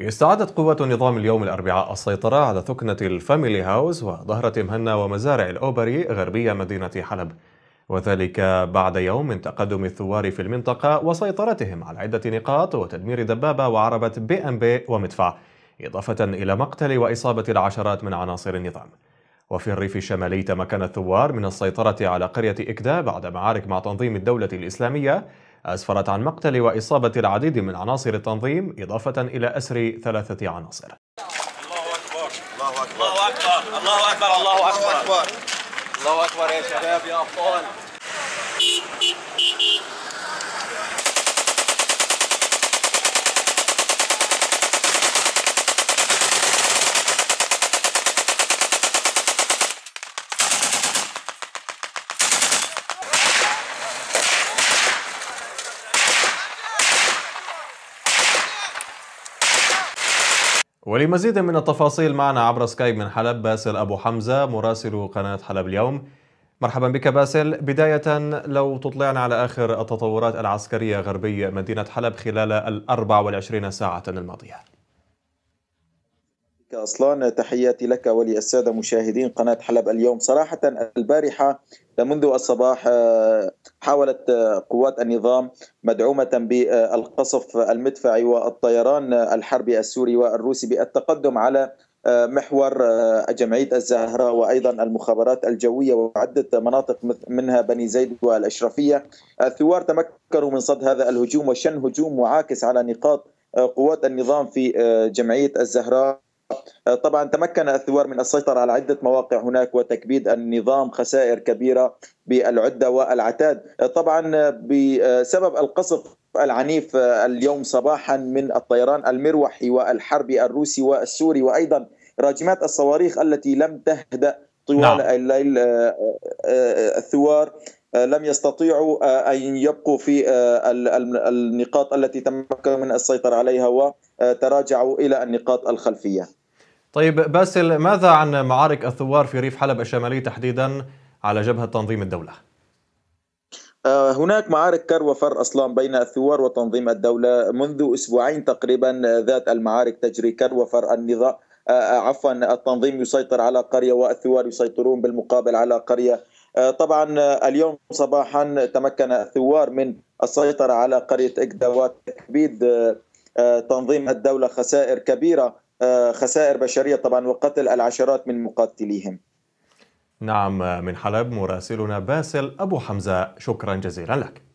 استعادت قوة نظام اليوم الأربعاء السيطرة على ثكنة الفاميلي هاوس وظهرة مهنا ومزارع الأوبري غربية مدينة حلب وذلك بعد يوم من تقدم الثوار في المنطقة وسيطرتهم على عدة نقاط وتدمير دبابة وعربة بي ام بي ومدفع إضافة إلى مقتل وإصابة العشرات من عناصر النظام وفي الريف الشمالي تمكن الثوار من السيطرة على قرية إكدا بعد معارك مع تنظيم الدولة الإسلامية أسفرت عن مقتل وإصابة العديد من عناصر التنظيم إضافة إلى أسر ثلاثة عناصر الله أكبر الله أكبر الله أكبر الله أكبر, الله أكبر. الله أكبر يا شباب يا أطفال ولمزيد من التفاصيل معنا عبر سكايب من حلب باسل أبو حمزة مراسل قناة حلب اليوم مرحبا بك باسل بداية لو تطلعنا على آخر التطورات العسكرية غربية مدينة حلب خلال الأربع والعشرين ساعة الماضية اصلا تحياتي لك وللسادة مشاهدين قناة حلب اليوم صراحة البارحة منذ الصباح آه، حاولت آه، قوات النظام مدعومة بالقصف المدفعي والطيران الحربي السوري والروسي بالتقدم على آه، محور جمعية الزهراء وأيضا المخابرات الجوية وعدة مناطق منها بني زيد والأشرفية الثوار تمكنوا من صد هذا الهجوم وشن هجوم معاكس على نقاط قوات النظام في جمعية الزهراء آه، طبعا تمكن الثوار من السيطرة على عدة مواقع هناك وتكبيد النظام خسائر كبيرة بالعدة والعتاد آه، طبعا آه، بسبب القصف العنيف اليوم صباحا من الطيران المروحي والحربي الروسي والسوري وأيضا راجمات الصواريخ التي لم تهدأ طوال نعم. الليل الثوار آه، لم يستطيعوا آه، ان يبقوا في آه، النقاط التي تمكنوا من السيطره عليها وتراجعوا الى النقاط الخلفيه. طيب باسل ماذا عن معارك الثوار في ريف حلب الشمالي تحديدا على جبهه تنظيم الدوله؟ هناك معارك كر وفر اصلا بين الثوار وتنظيم الدوله منذ اسبوعين تقريبا ذات المعارك تجري كر وفر النظام عفوا التنظيم يسيطر على قريه والثوار يسيطرون بالمقابل على قريه آه، طبعا آه، اليوم صباحا تمكن الثوار من السيطرة على قرية إجدا وتكبيد آه، تنظيم الدولة خسائر كبيرة خسائر بشرية طبعا وقتل العشرات من مقاتليهم نعم من حلب مراسلنا باسل أبو حمزة شكرا جزيلا لك